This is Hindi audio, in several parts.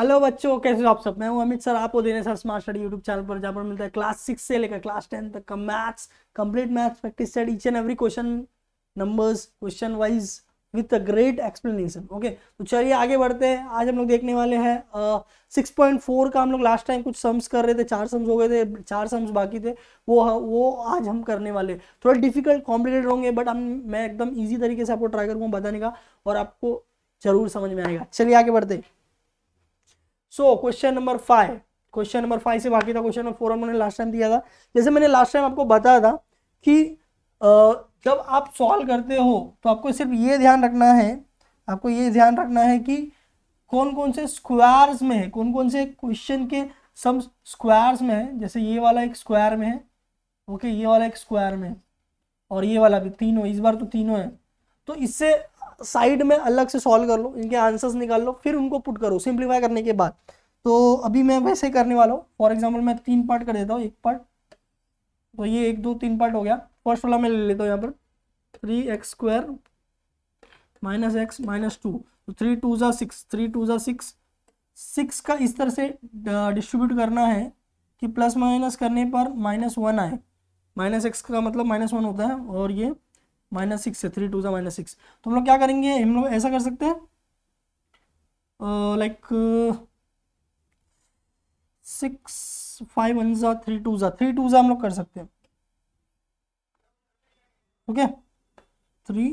हेलो बच्चों कैसे हो आप सब मैं हूं अमित सर आपको देने sir smart study YouTube channel पर जहां पर मिलता है क्लास सिक्स से लेकर क्लास टेन तक का maths complete maths practice set each and every question numbers question wise with a great explanation okay तो चलिए आगे बढ़ते हैं आज हम लोग देखने वाले हैं सिक्स पॉइंट फोर का हम लोग लास्ट टाइम कुछ सम्स कर रहे थे चार सम्स हो गए थे चार सम्स बाकी थे वो वो आज हम करने वाले थोड़ा डिफिकल्ट कॉम्प्लिकेटेड होंगे बट हम मैं एकदम ईजी तरीके से आपको ट्राई करूँगा बताने का और आपको जरूर समझ में आएगा चलिए आगे बढ़ते हैं so question number five question number five से बाकी था क्वेश्चन नंबर फोर हमने लास्ट टाइम दिया था जैसे मैंने लास्ट टाइम आपको बताया था कि जब आप सॉल्व करते हो तो आपको सिर्फ ये ध्यान रखना है आपको ये ध्यान रखना है कि कौन कौन से स्क्वायर्स में है कौन कौन से क्वेश्चन के सम स्क्वायर्स में है जैसे ये वाला एक स्क्वायर में है ओके ये वाला एक स्क्वायर में और ये वाला भी तीनों इस बार तो तीनों है तो इससे साइड में अलग से सॉल्व कर लो इनके आंसर्स निकाल लो फिर उनको पुट करो सिंप्लीफाई करने के बाद तो अभी मैं वैसे करने वाला हूँ फॉर एग्जाम्पल मैं तीन पार्ट कर देता हूँ एक पार्ट तो ये एक दो तीन पार्ट हो गया फर्स्ट वाला मैं ले लेता हूँ यहाँ पर three x square minus x minus two तो थ्री टू ज़ा सिक्स थ्री टू ज़ा सिक्स सिक्स का इस तरह से डिस्ट्रीब्यूट करना है कि प्लस माइनस करने पर माइनस वन आए माइनस एक्स का मतलब माइनस वन होता है और ये माइनस सिक्स है थ्री टू जो माइनस सिक्स तो हम लोग क्या करेंगे हम लोग ऐसा कर सकते हैं लाइक सिक्स फाइव वन ज़ा थ्री टू ज़ा थ्री टू ज़ा हम लोग कर सकते हैं ओके थ्री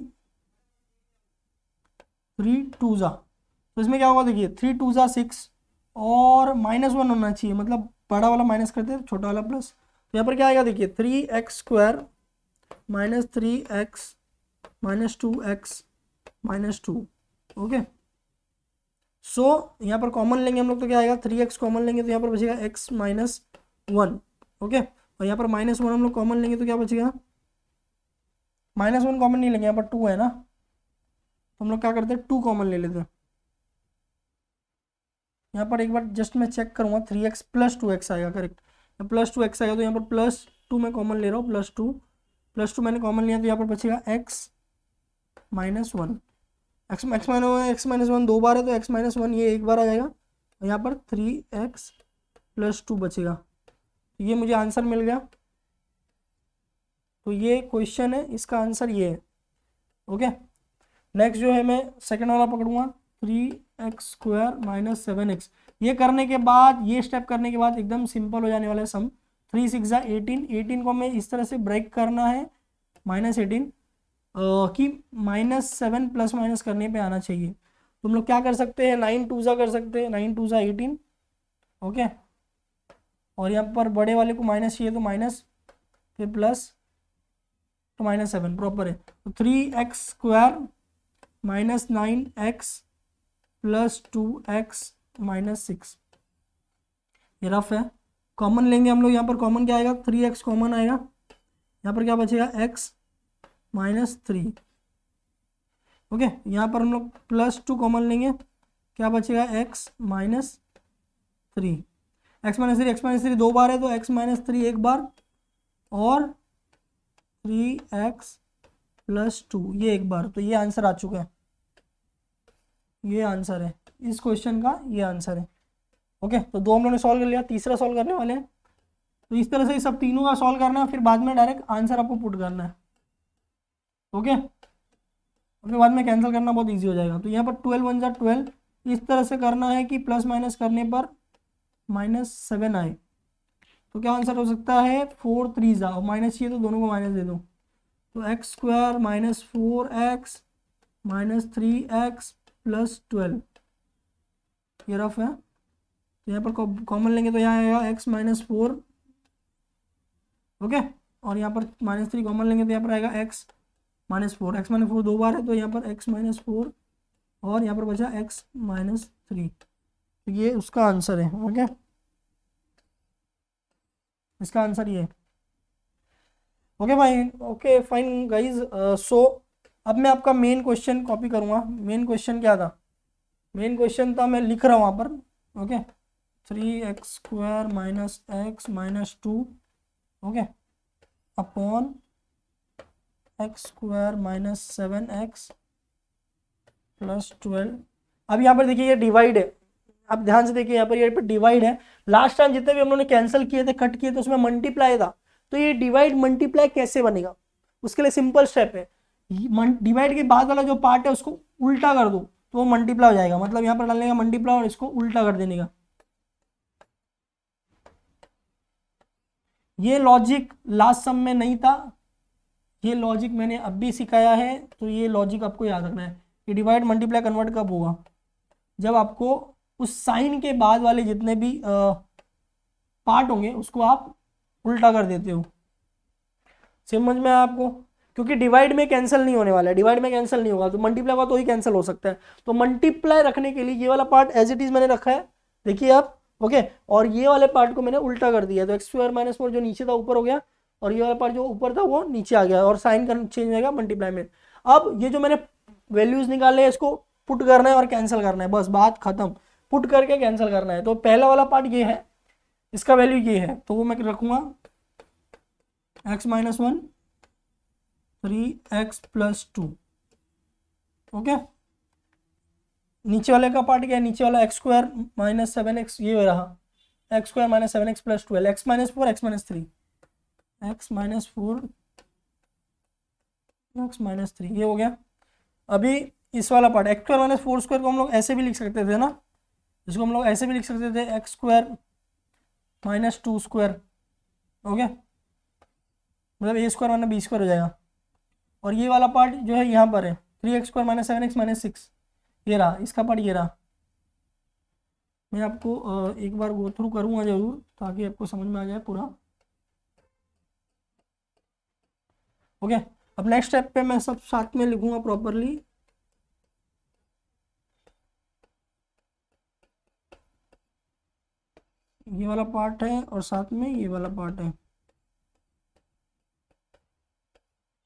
थ्री टू ज़ा तो इसमें क्या होगा देखिए थ्री टू ज़ा सिक्स और माइनस वन होना चाहिए मतलब बड़ा वाला माइनस करते हैं छोटा वाला प्लस तो यहाँ पर क्या आएगा देखिए three x square minus three x minus two x minus two okay so यहाँ पर कॉमन लेंगे हम लोग तो क्या आएगा थ्री एक्स कॉमन लेंगे तो यहाँ पर बचेगा एक्स माइनस वन ओके और यहाँ पर माइनस वन हम लोग कॉमन लेंगे तो क्या बचेगा माइनस वन कॉमन नहीं लेंगे यहाँ पर टू है ना तो हम लोग क्या करते हैं टू कॉमन ले लेते हैं यहाँ पर एक बार जस्ट मैं चेक करूँगा three x plus two x आएगा करेक्ट प्लस टू एक्स आएगा तो यहाँ पर प्लस टू मैं कॉमन ले रहा हूँ प्लस टू प्लस टू मैंने कॉमन लिया तो यहाँ पर बचेगा x minus one x x minus x minus one दो बार है तो एक्स माइनस वन ये एक बार आ जाएगा और यहाँ पर थ्री एक्स प्लस टू बचेगा तो ये मुझे आंसर मिल गया तो ये क्वेश्चन है इसका आंसर ये है ओके नेक्स्ट जो है मैं सेकेंड वाला पकड़ूंगा three x square minus seven x ये करने के बाद ये स्टेप करने के बाद एकदम सिंपल हो जाने वाला है सम थ्री सिक्स ज़ा एटीन एटीन को हमें इस तरह से ब्रेक करना है माइनस एटीन कि माइनस सेवन प्लस माइनस करने पे आना चाहिए तुम तो लोग क्या कर सकते हैं नाइन टू ज़ा कर सकते हैं नाइन टू ज़ा एटीन ओके और यहाँ पर बड़े वाले को माइनस चाहिए तो माइनस फिर प्लस तो माइनस सेवन प्रॉपर है तो three x square minus nine x plus two x minus six ये रफ है कॉमन लेंगे हम लोग यहाँ पर कॉमन क्या आएगा थ्री एक्स कॉमन आएगा यहाँ पर क्या बचेगा एक्स माइनस थ्री ओके यहाँ पर हम लोग प्लस टू कॉमन लेंगे क्या बचेगा x minus three x minus three x minus three दो बार है तो एक्स माइनस थ्री एक बार और थ्री एक्स प्लस टू ये एक बार तो ये आंसर आ चुका है ये आंसर है इस क्वेश्चन का ये आंसर है ओके तो दो हम लोगों ने सॉल्व कर लिया तीसरा सॉल्व करने वाले हैं तो इस तरह से सब तीनों का सॉल्व करना है फिर बाद में डायरेक्ट आंसर आपको पुट करना है ओके उसके फिर बाद में कैंसिल करना बहुत ईजी हो जाएगा तो यहाँ पर ट्वेल्व वन जार ट्वेल्व इस तरह से करना है कि प्लस माइनस करने पर माइनस सेवन आए तो क्या आंसर हो सकता है फोर थ्री ज़ा माइनस चाहिए तो दोनों को माइनस दे दो तो x square minus four x minus three x plus twelve ये रफ है तो यहाँ पर कॉमन लेंगे तो यहाँ आएगा एक्स माइनस फोर ओके और यहाँ पर माइनस थ्री कॉमन लेंगे तो यहाँ पर आएगा x minus four x minus four दो बार है तो यहाँ पर एक्स माइनस फोर और यहाँ पर बचा एक्स माइनस थ्री तो ये उसका आंसर है ओके इसका आंसर ये ओके भाई ओके फाइन गाइज सो अब मैं आपका मेन क्वेश्चन कॉपी करूँगा मेन क्वेश्चन क्या था मेन क्वेश्चन था मैं लिख रहा हूँ वहाँ पर okay okay? Three x square minus x minus two okay upon x square minus seven x plus twelve अब यहाँ पर देखिए ये डिवाइड है आप ध्यान से देखिए यहाँ पर ये पर डिवाइड है लास्ट टाइम जितने भी हम लोगों ने कैंसिल किए थे कट किए थे उसमें मल्टीप्लाई था तो ये डिवाइड मल्टीप्लाई कैसे बनेगा उसके लिए सिंपल स्टेप है डिवाइड के बाद वाला जो पार्ट है उसको उल्टा कर दो तो वो मल्टीप्लाई हो जाएगा मतलब यहाँ पर डालने का मल्टीप्लाई और इसको उल्टा कर देने का ये लॉजिक लास्ट सम में नहीं था ये लॉजिक मैंने अब भी सिखाया है तो ये लॉजिक आपको याद रखना है कि डिवाइड मल्टीप्लाई कन्वर्ट कब होगा जब आपको उस साइन के बाद वाले जितने भी आ, पार्ट होंगे उसको आप उल्टा कर देते हो समझ में आपको क्योंकि डिवाइड में कैंसिल नहीं होने वाला है डिवाइड में कैंसिल नहीं होगा तो मल्टीप्लाई का तो ही कैंसिल हो सकता है तो मल्टीप्लाई रखने के लिए ये वाला पार्ट एज इट इज मैंने रखा है देखिए आप ओके और ये वाले पार्ट को मैंने उल्टा कर दिया तो एक्स स्क्वायर माइनस फोर जो नीचे था ऊपर हो गया और ये वाला पार्ट जो ऊपर था वो नीचे आ गया और साइन कर चेंज हो गया मल्टीप्लाई में अब ये जो मैंने वैल्यूज निकाले हैं इसको पुट करना है और कैंसिल करना है बस बात खत्म पुट करके कैंसिल करना है तो पहला वाला पार्ट ये है इसका वैल्यू ये है तो वो मैं रखूंगा x minus one three x plus two okay नीचे वाले का पार्ट क्या है नीचे वाला x square minus seven x ये रहा x square minus seven x plus twelve x minus four x minus three x minus four x minus three ये हो गया अभी इस वाला part x square minus four square को हम लोग ऐसे भी लिख सकते थे ना इसको हम लोग ऐसे भी लिख सकते थे एक्स स्क्वायर मतलब माइनस टू स्क्वायर ओके मतलब a square minus b square हो जाएगा और ये वाला पार्ट जो है यहाँ पर है three x square minus seven x minus six ये रहा इसका पार्ट ये रहा मैं आपको एक बार गो थ्रू करूँगा ज़रूर ताकि आपको समझ में आ जाए पूरा ओके अब नेक्स्ट स्टेप पे मैं सब साथ में लिखूंगा प्रॉपरली ये वाला पार्ट है और साथ में ये वाला पार्ट है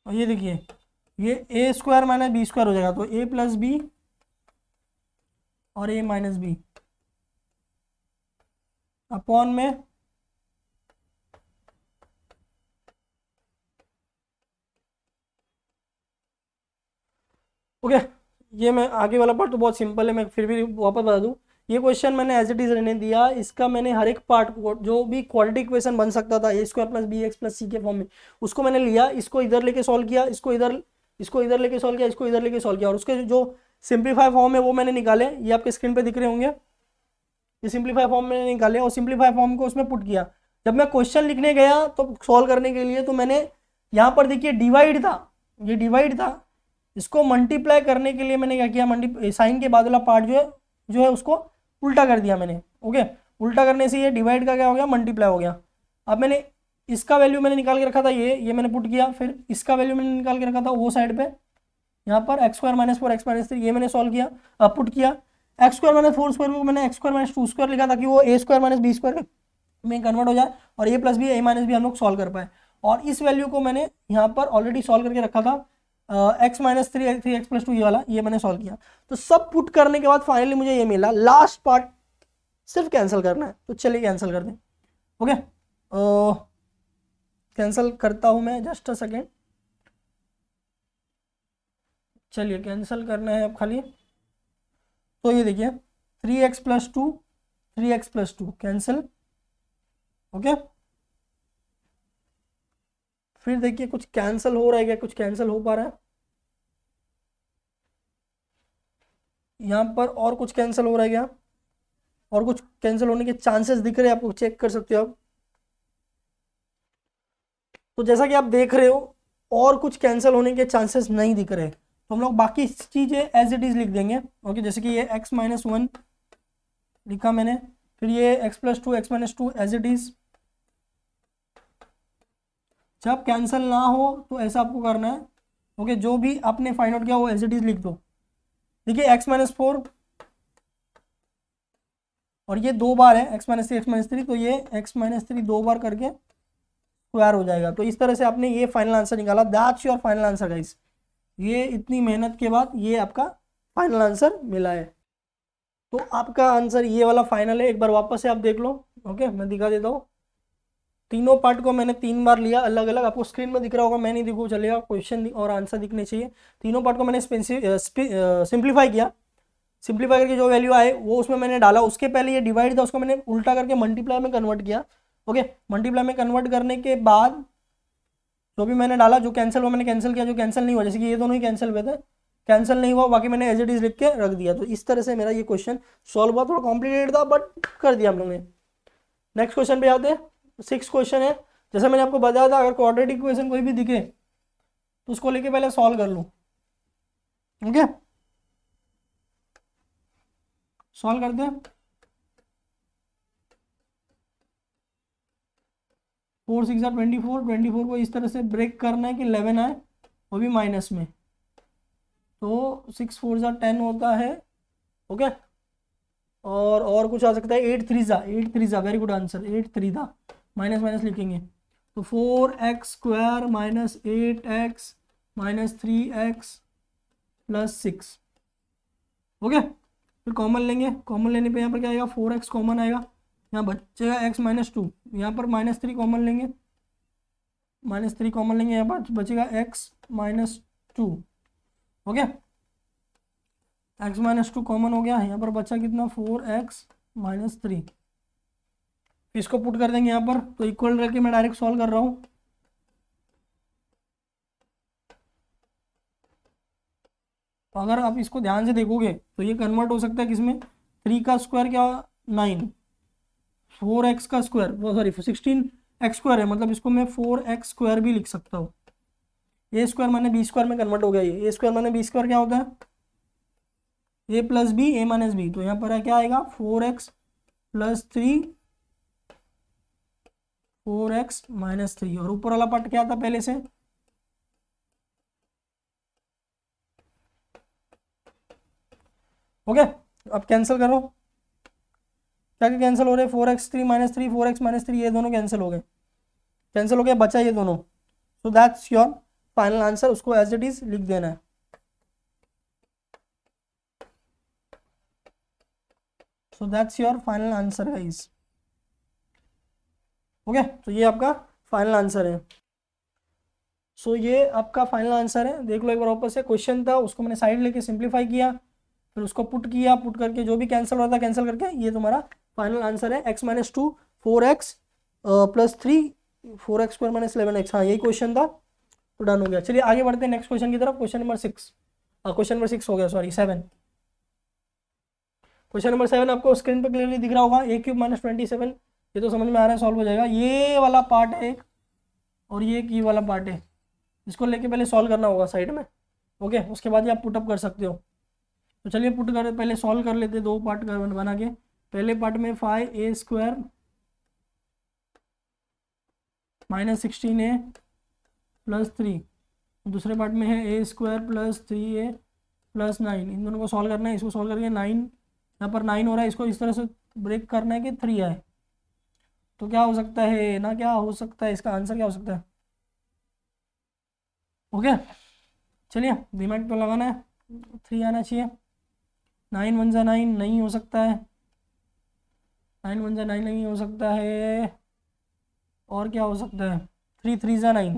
और ये देखिए ये a square minus b square हो जाएगा तो ए प्लस बी और ए माइनस बी अपॉन में ओके okay, ये मैं आगे वाला पार्ट तो बहुत सिंपल है मैं फिर भी वापस बता दूं ये क्वेश्चन मैंने एज इट इज़ रहने दिया इसका मैंने हर एक पार्ट जो भी क्वालिटी क्वेश्चन बन सकता था a square plus b x plus c के फॉर्म में उसको मैंने लिया इसको इधर लेके सॉल्व किया इसको इधर इसको इधर लेके सॉल्व किया इसको इधर लेके सॉल्व किया और उसके जो सिंप्लीफाई फॉर्म है वो मैंने निकाले ये आपके स्क्रीन पे दिख रहे होंगे ये सिंप्लीफाई फॉर्म मैंने निकाले और सिंप्लीफाई फॉर्म को उसमें पुट किया जब मैं क्वेश्चन लिखने गया तो सॉल्व करने के लिए तो मैंने यहाँ पर देखिए डिवाइड था ये डिवाइड था इसको मल्टीप्लाई करने के लिए मैंने क्या किया मल्टी साइन के बाद वाला पार्ट जो है जो है उसको उल्टा कर दिया मैंने ओके उल्टा करने से ये डिवाइड का क्या हो गया मल्टीप्लाई हो गया अब मैंने इसका वैल्यू मैंने निकाल के रखा था ये ये मैंने पुट किया फिर इसका वैल्यू मैंने निकाल के रखा था वो साइड पर यहाँ पर x square minus four x minus three ये मैंने सॉल्व किया पुट किया x square minus four square को मैंने x square minus two square लिखा ताकि वो a square minus b square में कन्वर्ट हो जाए और a plus b a minus b हम लोग सॉल्व कर पाए और इस वैल्यू को मैंने यहाँ पर ऑलरेडी सॉल्व करके रखा था x minus three three x plus two ये वाला ये मैंने सॉल्व किया तो सब पुट करने के बाद फाइनली मुझे ये मिला लास्ट पार्ट सिर्फ कैंसिल करना है तो चलिए कैंसिल कर दें ओके कैंसिल करता हूँ मैं जस्ट अ सेकेंड चलिए कैंसिल करना है अब खाली तो ये देखिए three x plus two three x plus two cancel okay फिर देखिए कुछ कैंसिल हो रहा है क्या कुछ कैंसिल हो पा रहा है यहां पर और कुछ कैंसिल हो रहा है क्या और कुछ कैंसिल होने के चांसेस दिख रहे हैं आपको चेक कर सकते हो आप तो जैसा कि आप देख रहे हो और कुछ कैंसिल होने के चांसेस नहीं दिख रहे तो हम लोग बाकी चीज़ें एज इट इज़ लिख देंगे ओके जैसे कि ये एक्स माइनस वन लिखा मैंने फिर ये x plus two x minus two as it is जब कैंसिल ना हो तो ऐसा आपको करना है ओके जो भी आपने फाइंड आउट किया वो एज इट इज़ लिख दो देखिए एक्स माइनस फोर और ये दो बार है x minus three x minus three तो ये एक्स माइनस थ्री दो बार करके स्क्वायर हो जाएगा तो इस तरह से आपने ये फाइनल आंसर निकाला that's your final answer guys ये इतनी मेहनत के बाद ये आपका फाइनल आंसर मिला है तो आपका आंसर ये वाला फाइनल है एक बार वापस से आप देख लो ओके मैं दिखा देता हूँ तीनों पार्ट को मैंने तीन बार लिया अलग अलग आपको स्क्रीन में दिख रहा होगा मैं नहीं दिखूँ चलेगा क्वेश्चन और आंसर दिखने चाहिए तीनों पार्ट को मैंने सिंप्लीफाई किया सिंप्लीफाई करके जो वैल्यू आए वो उसमें मैंने डाला उसके पहले ये डिवाइड था उसको मैंने उल्टा करके मल्टीप्लाई में कन्वर्ट किया ओके मल्टीप्लाई में कन्वर्ट करने के बाद जो भी मैंने डाला जो कैंसिल हुआ मैंने कैंसिल किया जो कैंसिल नहीं हुआ जैसे कि ये दोनों ही कैंसिल हुए थे कैंसिल नहीं हुआ बाकी मैंने एज इट इज लिख के रख दिया तो इस तरह से मेरा ये क्वेश्चन सॉल्व हुआ थोड़ा कॉम्प्लिकेटेड था बट कर दिया हम लोग ने नेक्स्ट क्वेश्चन पे आते हैं सिक्स क्वेश्चन है जैसे मैंने आपको बताया था अगर क्वाड्रेटिक क्वेश्चन कोई भी दिखे तो उसको लेके पहले सॉल्व कर लूँ ओके सॉल्व करते दें four six are twenty four twenty four को इस तरह से ब्रेक करना है कि इलेवन आए वो भी माइनस में तो सिक्स फोर ज़ार टेन होता है ओके और और कुछ आ सकता है एट थ्री ज़ा एट थ्री ज़ा very good answer eight three ज़ा माइनस माइनस लिखेंगे तो four x square minus eight x minus three x plus six okay फिर कॉमन लेंगे कॉमन लेने पे यहाँ पर क्या आएगा फोर एक्स कॉमन आएगा यहाँ बचेगा एक्स माइनस टू यहाँ पर माइनस थ्री कॉमन लेंगे माइनस थ्री कॉमन लेंगे यहाँ पर बचेगा x minus two okay x minus two common हो गया यहाँ पर बचा कितना फोर एक्स माइनस थ्री इसको पुट कर देंगे यहाँ पर तो इक्वल करके मैं डायरेक्ट सॉल्व कर रहा हूँ अगर आप इसको ध्यान से देखोगे तो ये कन्वर्ट हो सकता है किसमें थ्री का स्क्वायर क्या नाइन फोर एक्स का स्क्वायर वो सॉरी सिक्सटीन एक्स स्क्वायर है मतलब इसको मैं फोर एक्स स्क्वायर भी लिख सकता हूँ ए स्क्वायर माने बी स्क्वायर में कन्वर्ट हो गया ये ए स्क्वायर माने बी स्क्वायर क्या होता है a plus b a minus b तो यहाँ पर है क्या आएगा four x plus three four x minus three और ऊपर वाला पार्ट क्या था पहले से ओके अब कैंसिल करो क्या क्या कैंसिल हो रहे हैं four x three minus three four x minus three ये दोनों कैंसिल हो गए कैंसिल हो गया बचा ये दोनों so that's your final answer उसको एज इट इज लिख देना है so that's your final answer है इस ओके तो ये आपका फाइनल आंसर है सो so, ये आपका फाइनल आंसर है देख लो एक बार ऑपर से क्वेश्चन था उसको मैंने साइड लेके सिंप्लीफाई किया फिर उसको पुट किया पुट करके जो भी कैंसिल हो रहा था कैंसिल करके ये तुम्हारा फाइनल आंसर है x minus two four x plus three four x square minus eleven x हाँ यही क्वेश्चन था तो डन हो गया चलिए आगे बढ़ते हैं नेक्स्ट क्वेश्चन की तरफ question number six question number six हो गया sorry seven question number seven आपको स्क्रीन पर क्लियरली दिख रहा होगा a cube minus twenty seven ये तो समझ में आ रहा है सॉल्व हो जाएगा ये वाला पार्ट है एक और ये एक वाला पार्ट है इसको लेके पहले सॉल्व करना होगा साइड में ओके उसके बाद ये आप पुटअप कर सकते हो तो चलिए पुट कर पहले सॉल्व कर लेते दो पार्ट बना के पहले पार्ट में five a square minus sixteen a plus three दूसरे पार्ट में है a square plus three a plus nine इन दोनों को सॉल्व करना है इसको सॉल्व करके नाइन यहाँ पर नाइन हो रहा है इसको इस तरह से ब्रेक करना है कि थ्री आए तो क्या हो सकता है ना क्या हो सकता है इसका आंसर क्या हो सकता है ओके चलिए दिमाग पे लगाना है थ्री आना चाहिए नाइन वन जो नाइन नहीं हो सकता है नाइन वन जै नाइन नहीं हो सकता है और क्या हो सकता है थ्री थ्री जै नाइन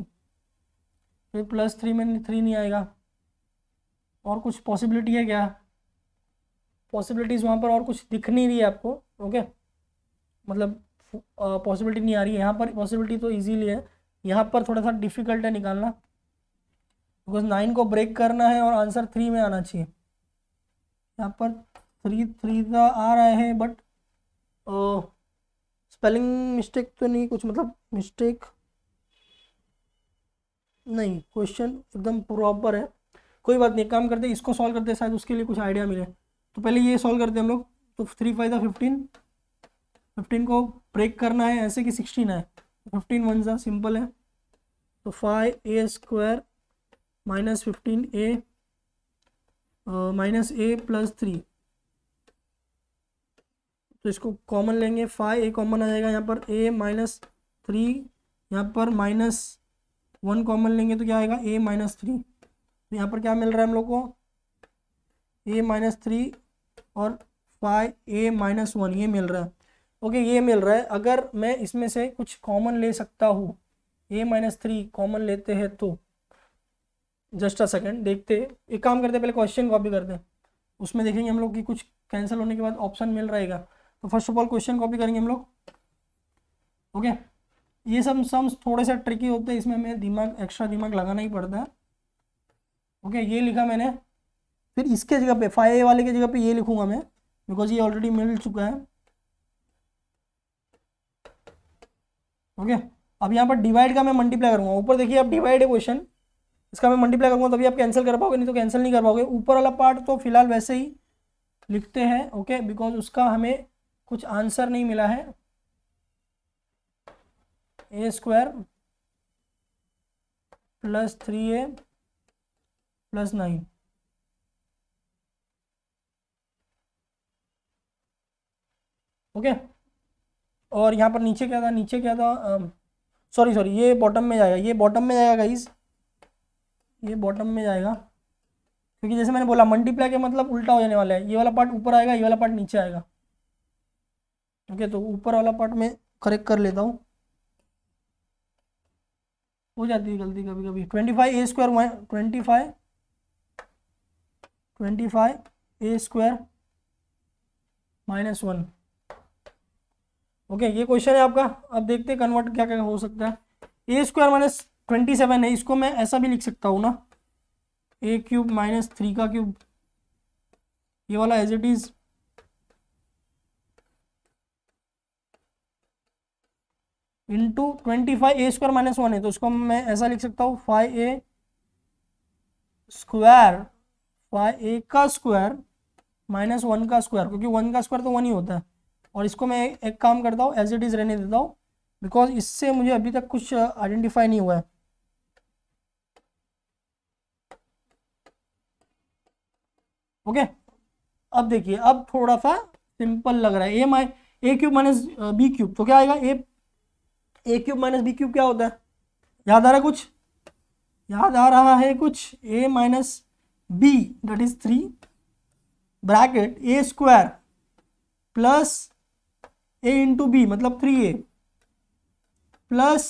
फिर प्लस थ्री में थ्री नहीं आएगा और कुछ पॉसिबिलिटी है क्या पॉसिबिलिटीज़ वहाँ पर और कुछ दिख नहीं रही है आपको ओके मतलब पॉसिबिलिटी नहीं आ रही है यहाँ पर पॉसिबिलिटी तो ईजीली है यहाँ पर थोड़ा सा डिफ़िकल्ट है निकालना बिकॉज नाइन को ब्रेक करना है और आंसर थ्री में आना चाहिए यहाँ पर थ्री थ्री तो आ रहे हैं बट स्पेलिंग मिस्टेक तो नहीं कुछ मतलब मिस्टेक नहीं क्वेश्चन एकदम प्रॉपर है कोई बात नहीं काम करते इसको सॉल्व करते शायद उसके लिए कुछ आइडिया मिले तो पहले ये सॉल्व करते हम लोग तो थ्री फाइव था फिफ्टीन फिफ्टीन को ब्रेक करना है ऐसे कि सिक्सटीन है फिफ्टीन वन सा सिंपल है तो five a square minus fifteen a minus a plus three तो इसको कॉमन लेंगे फाइव ए कॉमन आ जाएगा यहाँ पर ए माइनस थ्री यहाँ पर माइनस वन कॉमन लेंगे तो क्या आएगा ए माइनस थ्री तो यहाँ पर क्या मिल रहा है हम लोग को ए माइनस थ्री और फाइव ए माइनस वन ये मिल रहा है ओके ये मिल रहा है अगर मैं इसमें से कुछ कॉमन ले सकता हूँ ए माइनस थ्री कॉमन लेते हैं तो जस्ट अ सेकेंड देखते एक काम करते पहले क्वेश्चन कॉपी करते हैं उसमें देखेंगे हम लोग कि कुछ कैंसिल होने के बाद ऑप्शन मिल रहेगा तो first of all question copy करेंगे हम लोग ओके ये सब सम्स थोड़े से ट्रिकी होते हैं इसमें हमें दिमाग एक्स्ट्रा दिमाग लगाना ही पड़ता है ओके ये लिखा मैंने फिर इसके जगह पे फाइव ए वाले की जगह पे ये लिखूंगा मैं बिकॉज ये ऑलरेडी मिल चुका है ओके अब यहाँ पर डिवाइड का मैं मल्टीप्लाई करूँगा ऊपर देखिए आप डिवाइड है क्वेश्चन इसका मैं मल्टीप्लाई करूँगा तभी आप कैंसिल कर पाओगे नहीं तो कैंसिल नहीं कर पाओगे ऊपर वाला पार्ट तो फिलहाल वैसे ही लिखते हैं ओके बिकॉज उसका हमें कुछ आंसर नहीं मिला है a square plus three a plus nine okay और यहाँ पर नीचे क्या था नीचे क्या था सॉरी सॉरी ये बॉटम में जाएगा ये बॉटम में जाएगा गाइस ये बॉटम में जाएगा क्योंकि जैसे मैंने बोला मल्टीप्लाई के मतलब उल्टा हो जाने वाला है ये वाला पार्ट ऊपर आएगा ये वाला पार्ट नीचे आएगा ठीक है तो ऊपर वाला पार्ट में करेक्ट कर लेता हूँ हो जाती है गलती कभी कभी twenty five a square y twenty five twenty five a square minus one okay ये क्वेश्चन है आपका अब देखते हैं कन्वर्ट क्या क्या हो सकता है a square minus twenty seven है इसको मैं ऐसा भी लिख सकता हूँ ना ए क्यूब माइनस थ्री का क्यूब ये वाला as it is into twenty five a square minus one है तो उसको मैं ऐसा लिख सकता हूँ five a square five a का स्क्वायर माइनस वन का स्क्वायर क्योंकि वन का स्क्वायर तो वन ही होता है और इसको मैं एक काम करता हूँ एज इट इज़ रहने देता हूँ बिकॉज इससे मुझे अभी तक कुछ आइडेंटिफाई uh, नहीं हुआ है ओके okay? अब देखिए अब थोड़ा सा सिंपल लग रहा है ए माइ a cube minus b cube तो क्या आएगा a a cube minus b cube क्या होता है याद आ रहा कुछ याद आ रहा है कुछ a minus b that is three bracket a square plus a into b मतलब थ्री ए प्लस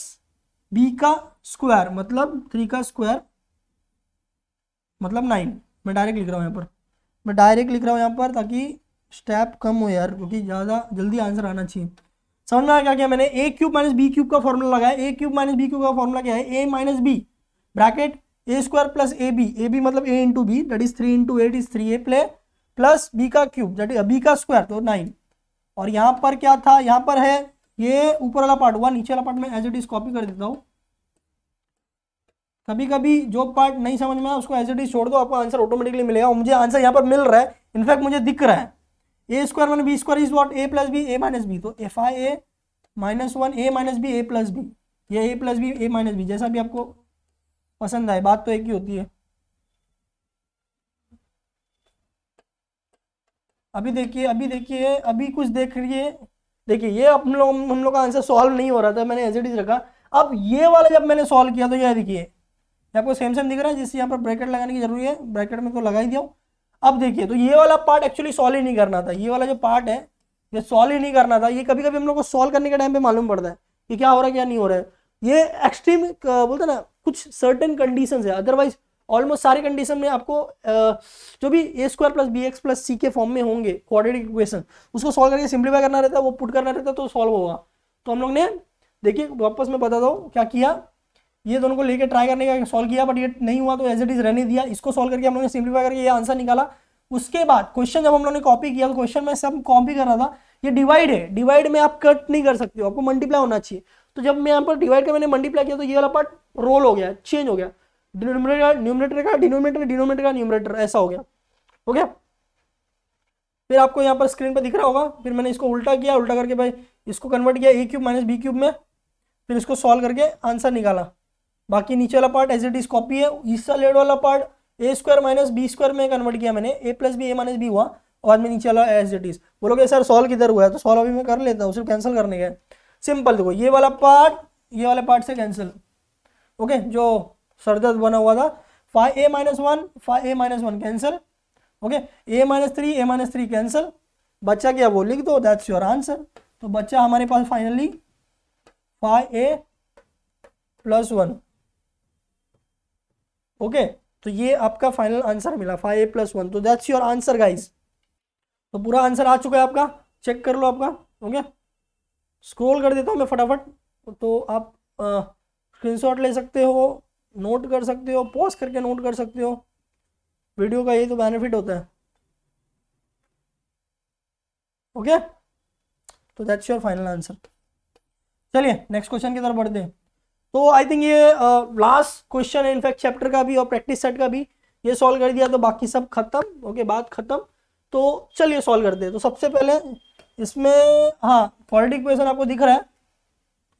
बी का स्क्वायर मतलब थ्री का स्क्वायर मतलब नाइन मैं डायरेक्ट लिख रहा हूँ यहाँ पर मैं डायरेक्ट लिख रहा हूँ यहाँ पर ताकि स्टेप कम हो यार क्योंकि ज़्यादा जल्दी आंसर आना चाहिए समझ में आया क्या क्या मैंने a cube minus b cube का फॉर्मूला लगाया a cube minus b cube का फॉर्मूला क्या है a minus b bracket a square plus a b a b मतलब a into b that is three into eight is three a play plus b का क्यूब दैट इज बी का स्क्वायर तो नाइन और यहाँ पर क्या था यहाँ पर है ये ऊपर वाला पार्ट हुआ नीचे वाला पार्ट मैं एज इट इज कॉपी कर देता हूँ कभी कभी जो पार्ट नहीं समझ में आया उसको एज इट इज छोड़ दो आपको आंसर ऑटोमेटिकली मिलेगा मुझे आंसर यहाँ पर मिल रहा है इनफैक्ट मुझे दिख रहा है a square minus b square is what a plus b a minus b तो F I a minus one a minus b a plus b या a plus b a minus b जैसा भी आपको पसंद आए बात तो एक ही होती है अभी देखिए अभी देखिए अभी कुछ देख रही देखिए ये हम लोग हम लोग का आंसर सॉल्व नहीं हो रहा था मैंने एज इट इज रखा अब ये वाला जब मैंने सॉल्व किया तो यह देखिए आपको सेम सेम दिख रहा है जिससे यहाँ पर ब्रैकेट लगाने की जरूरी है ब्रैकेट में तो लगा ही दिया अब देखिए तो ये वाला पार्ट एक्चुअली सॉल्व ही नहीं करना था ये वाला जो पार्ट है ये सॉल्व ही नहीं करना था ये कभी कभी हम लोग को सॉल्व करने के टाइम पे मालूम पड़ता है कि क्या हो रहा है क्या नहीं हो रहा है ये एक्सट्रीम बोलते ना कुछ सर्टन कंडीशन है अदरवाइज ऑलमोस्ट सारे कंडीशन में आपको जो भी a square plus b x plus c के फॉर्म में होंगे क्वाड्रेटिक इक्वेशन उसको सॉल्व करके सिंप्लीफाई करना रहता है वो पुट करना रहता है तो सॉल्व होगा तो हम लोग ने देखिए वापस मैं बताता हूँ क्या किया ये दोनों को लेकर ट्राई करने का सॉल्व किया बट ये नहीं हुआ तो एज इट इज रहने दिया इसको सॉल्व करके हम लोगों ने सिंप्लीफाई करके ये आंसर निकाला उसके बाद क्वेश्चन जब हम लोगों ने कॉपी किया तो क्वेश्चन में सब कॉपी कर रहा था ये डिवाइड है डिवाइड में आप कट नहीं कर सकते हो आपको मल्टीप्लाई होना चाहिए तो जब मैं यहाँ पर डिवाइड कर मैंने मल्टीप्लाई किया तो ये वाला पार्ट रोल हो गया चेंज हो गया न्यूमरेटर का डिनोमिनेटर डिनोमिनेटर का न्यूमरेटर ऐसा हो गया हो गया फिर आपको यहाँ पर स्क्रीन पर दिख रहा होगा फिर मैंने इसको उल्टा किया उल्टा करके भाई इसको कन्वर्ट किया a cube minus b cube में फिर इसको सॉल्व करके आंसर निकाला बाकी नीचे वाला part as it is copy है साल लेड वाला part a square minus b square में कन्वर्ट किया मैंने a plus b a minus b हुआ और बाद में नीचे वाला एज इट इज बोलोगे सर सॉल्व किधर हुआ है तो सॉल्व अभी मैं कर लेता हूँ सिर्फ कैंसिल करने का सिंपल देखो ये वाला पार्ट ये वाले पार्ट से कैंसिल ओके जो सरदर्द बना हुआ था five a minus one five a minus one cancel okay a minus three a minus three cancel बच्चा क्या वो लिख दो दैट्स योर आंसर तो बच्चा हमारे पास finally five a plus one okay तो ये आपका फाइनल आंसर मिला फाइव ए प्लस वन तो दैट्स योर आंसर गाइज तो पूरा आंसर आ चुका है आपका चेक कर लो आपका ओके स्क्रॉल कर देता हूँ मैं फटाफट तो आप शॉट ले सकते हो नोट कर सकते हो पॉज करके नोट कर सकते हो वीडियो का ये तो बेनिफिट होता है ओके तो दैट्स योर फाइनल आंसर चलिए नेक्स्ट क्वेश्चन की तरफ बढ़ते हैं तो आई थिंक ये लास्ट क्वेश्चन है इनफैक्ट चैप्टर का भी और प्रैक्टिस सेट का भी ये सॉल्व कर दिया तो बाकी सब खत्म ओके बात खत्म तो चलिए सॉल्व करते हैं तो सबसे पहले इसमें हाँ क्वालिटी इक्वेशन आपको दिख रहा है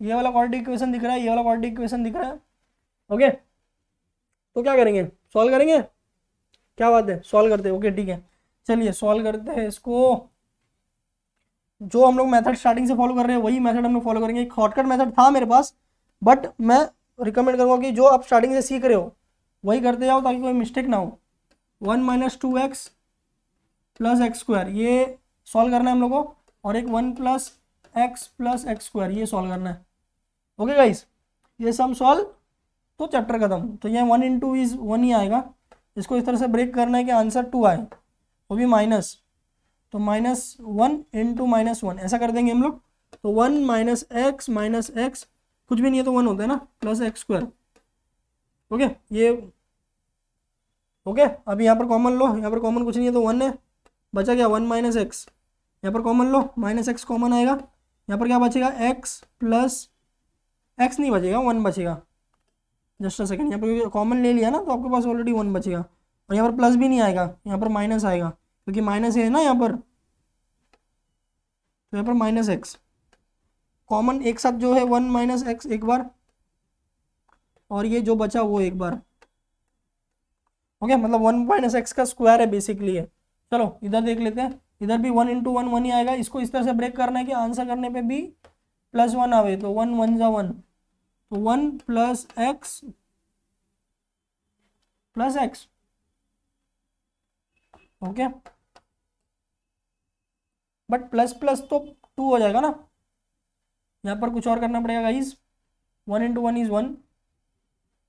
ये वाला क्वालिटी इक्वेशन दिख रहा है ये वाला क्वालिटी इक्वेशन दिख रहा है ओके तो क्या करेंगे सॉल्व करेंगे क्या बात है सॉल्व करते ओके ठीक है चलिए सॉल्व करते हैं इसको जो हम लोग मेथड स्टार्टिंग से फॉलो कर रहे हैं वही मेथड हम लोग फॉलो करेंगे एक शॉर्टकट मेथड था मेरे पास बट मैं रिकमेंड करूँगा कि जो आप स्टार्टिंग से सीख रहे हो वही करते जाओ ताकि कोई मिस्टेक ना हो one minus two x plus x square ये सॉल्व करना है हम लोग को और एक one plus x plus x square ये सॉल्व करना है ओके गाइस ये सम सॉल्व तो चैप्टर खत्म तो ये one in two is one ही आएगा इसको इस तरह से ब्रेक करना है कि आंसर टू आए वो भी माइनस तो minus one two minus one ऐसा कर देंगे हम लोग तो one minus x minus x कुछ भी नहीं है तो वन होता है ना प्लस एक्स स्क्वायर ओके ये ओके अब यहाँ पर कॉमन लो यहाँ पर कॉमन कुछ नहीं है तो वन है बचा गया वन माइनस एक्स यहाँ पर कॉमन लो माइनस एक्स कॉमन आएगा यहाँ पर क्या बचेगा एक्स प्लस एक्स नहीं बचेगा वन बचेगा जस्ट अ सेकेंड यहाँ पर कॉमन ले लिया ना तो आपके पास ऑलरेडी वन बचेगा और यहाँ पर प्लस भी नहीं आएगा यहाँ पर माइनस आएगा क्योंकि माइनस है ना यहाँ पर तो यहाँ पर माइनस एक्स कॉमन एक साथ जो है वन माइनस एक्स एक बार और ये जो बचा वो एक बार ओके okay, मतलब वन माइनस एक्स का स्क्वायर है बेसिकली है चलो इधर देख लेते हैं इधर भी वन इंटू वन वन ही आएगा इसको इस तरह से ब्रेक करना है कि आंसर करने पे भी प्लस वन आवे तो वन वन जा वन तो one plus x plus x okay but plus plus तो टू हो जाएगा ना यहाँ पर कुछ और करना पड़ेगा guys one into one is one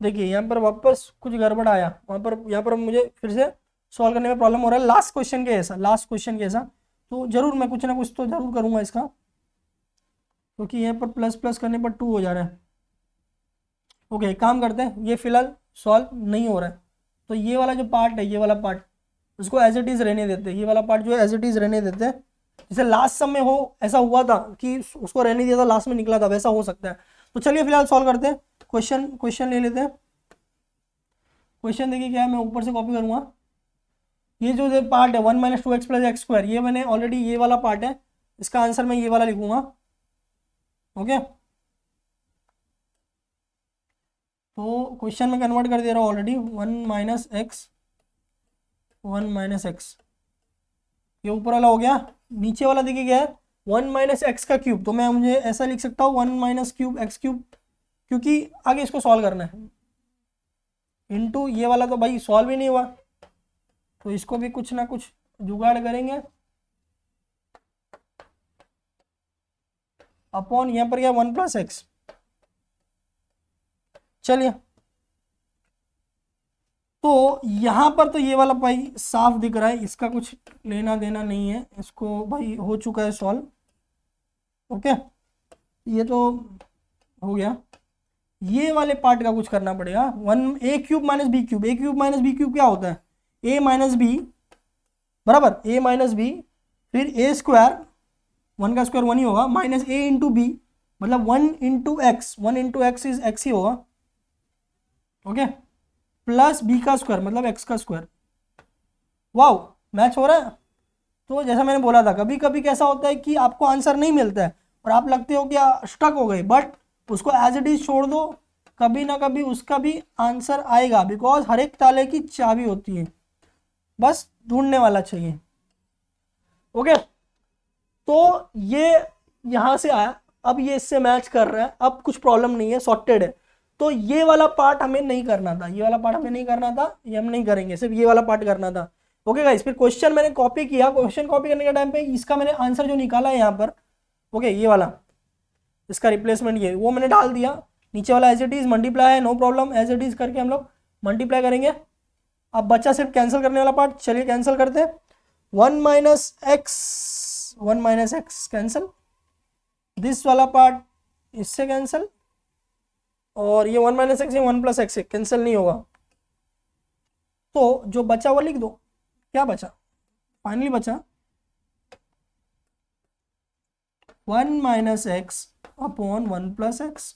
देखिए यहाँ पर वापस कुछ गड़बड़ आया वहाँ पर यहाँ पर मुझे फिर से सॉल्व करने में प्रॉब्लम हो रहा है लास्ट क्वेश्चन के ऐसा लास्ट क्वेश्चन के ऐसा तो ज़रूर मैं कुछ ना कुछ तो ज़रूर करूँगा इसका क्योंकि तो यहाँ पर प्लस प्लस करने पर टू हो जा रहा है ओके काम करते हैं ये फिलहाल सॉल्व नहीं हो रहा है तो ये वाला जो पार्ट है ये वाला पार्ट उसको एज इट इज़ रहने देते हैं ये वाला पार्ट जो है एज इट इज़ रहने देते हैं जैसे लास्ट सम में हो ऐसा हुआ था कि उसको रहने दिया था लास्ट में निकला था वैसा हो सकता है तो चलिए फिलहाल सॉल्व करते हैं क्वेश्चन क्वेश्चन ले लेते हैं क्वेश्चन देखिए क्या है मैं ऊपर से कॉपी करूंगा ये जो पार्ट है one minus two x plus x square ये मैंने ऑलरेडी ये वाला पार्ट है इसका आंसर मैं ये वाला लिखूंगा ओके तो क्वेश्चन में कन्वर्ट कर दे रहा हूँ already one minus x one minus x ये ऊपर वाला हो गया नीचे वाला देखिए क्या है वन माइनस एक्स का क्यूब तो मैं मुझे ऐसा लिख सकता हूँ one minus cube x cube क्योंकि आगे इसको सॉल्व करना है इंटू ये वाला तो भाई सॉल्व ही नहीं हुआ तो इसको भी कुछ ना कुछ जुगाड़ करेंगे अपॉन यहाँ पर क्या वन प्लस एक्स चलिए तो यहाँ पर तो ये वाला भाई साफ दिख रहा है इसका कुछ लेना देना नहीं है इसको भाई हो चुका है सॉल्व ओके ये तो हो गया ये वाले पार्ट का कुछ करना पड़ेगा one a cube minus b cube a cube minus b cube क्या होता है ए माइनस बी बराबर ए माइनस बी फिर ए स्क्वायर वन का स्क्वायर वन ही होगा माइनस ए इंटू बी मतलब one into x one into x is x ही होगा ओके okay? प्लस बी का स्क्वायर मतलब एक्स का स्क्वायर वाओ मैच हो रहा है तो जैसा मैंने बोला था कभी कभी कैसा होता है कि आपको आंसर नहीं मिलता है और आप लगते हो कि स्टक हो गए बट उसको एज इट इज छोड़ दो कभी ना कभी उसका भी आंसर आएगा बिकॉज हर एक ताले की चाबी होती है बस ढूंढने वाला चाहिए ओके तो ये यहाँ से आया अब ये इससे मैच कर रहा है अब कुछ प्रॉब्लम नहीं है सॉर्टेड है तो ये वाला पार्ट हमें नहीं करना था ये वाला पार्ट हमें नहीं करना था ये हम नहीं करेंगे सिर्फ ये वाला पार्ट करना था ओके गाइस फिर क्वेश्चन मैंने कॉपी किया क्वेश्चन कॉपी करने के टाइम पे इसका मैंने आंसर जो निकाला है यहाँ पर ओके ये वाला इसका रिप्लेसमेंट ये वो मैंने डाल दिया नीचे वाला एज इट इज़ मल्टीप्लाई है no problem as it is करके हम लोग मल्टीप्लाई करेंगे अब बच्चा सिर्फ कैंसिल करने वाला पार्ट चलिए कैंसिल करते हैं one minus x one minus x cancel this वाला पार्ट इससे कैंसिल और ये one minus x one plus x है कैंसिल नहीं होगा तो जो बचा वो लिख दो क्या बचा फाइनली बचा one minus x upon one plus x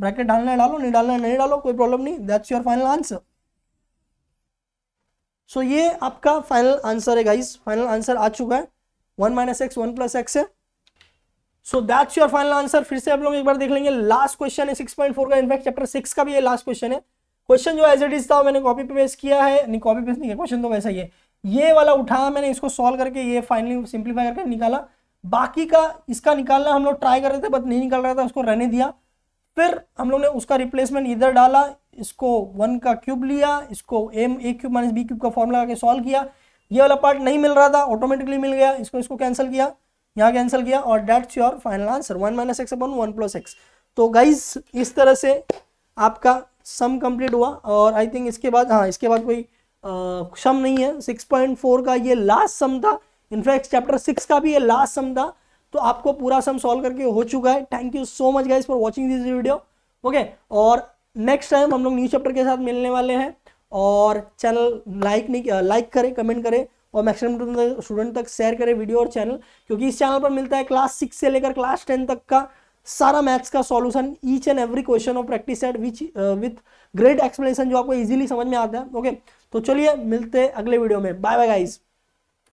bracket डालना डालो नहीं डालना नहीं डालो कोई प्रॉब्लम नहीं that's your final answer so ये आपका फाइनल आंसर है गाइस फाइनल आंसर आ चुका है one minus x one plus x है so that's your final answer फिर से आप लोग एक बार देख लेंगे लास्ट क्वेश्चन है सिक्स पॉइंट फोर का इनफैक्ट चैप्टर सिक्स का भी ये लास्ट क्वेश्चन है क्वेश्चन जो एज इट इज था मैंने कॉपी पेस्ट किया है नहीं कॉपी पेस्ट नहीं है क्वेश्चन तो वैसा ही है ये वाला उठाया मैंने इसको सॉल्व करके ये फाइनली सिंप्लीफाई करके निकाला बाकी का इसका निकालना हम लोग ट्राई कर रहे थे बट नहीं निकल रहा था उसको रहने दिया फिर हम लोग ने उसका रिप्लेसमेंट इधर डाला इसको वन का क्यूब लिया इसको एम a cube minus b cube का फॉर्मूला लगा के सॉल्व किया ये वाला पार्ट नहीं मिल रहा था ऑटोमेटिकली मिल गया इसको इसको कैंसिल किया यहाँ कैंसिल किया और that's your final answer one minus x upon one plus x तो गाइज इस तरह से आपका सम कंप्लीट हुआ और आई थिंक इसके बाद हाँ इसके बाद कोई सम नहीं है सिक्स पॉइंट फोर का ये लास्ट सम था इनफैक्ट चैप्टर सिक्स का भी ये लास्ट सम था तो आपको पूरा सम सॉल्व करके हो चुका है thank you so much guys for watching this video okay और नेक्स्ट टाइम हम लोग न्यू चैप्टर के साथ मिलने वाले हैं और चैनल लाइक नहीं लाइक करें कमेंट करें और मैक्सिमम स्टूडेंट तक शेयर करें वीडियो और चैनल क्योंकि इस चैनल पर मिलता है क्लास सिक्स से लेकर क्लास टेन तक का सारा मैथ्स का solution each and every question of practice एड विच विथ ग्रेट एक्सप्लेनेशन जो आपको इजीली समझ में आता है ओके okay? तो चलिए मिलते हैं अगले वीडियो में बाय बाय गाइज़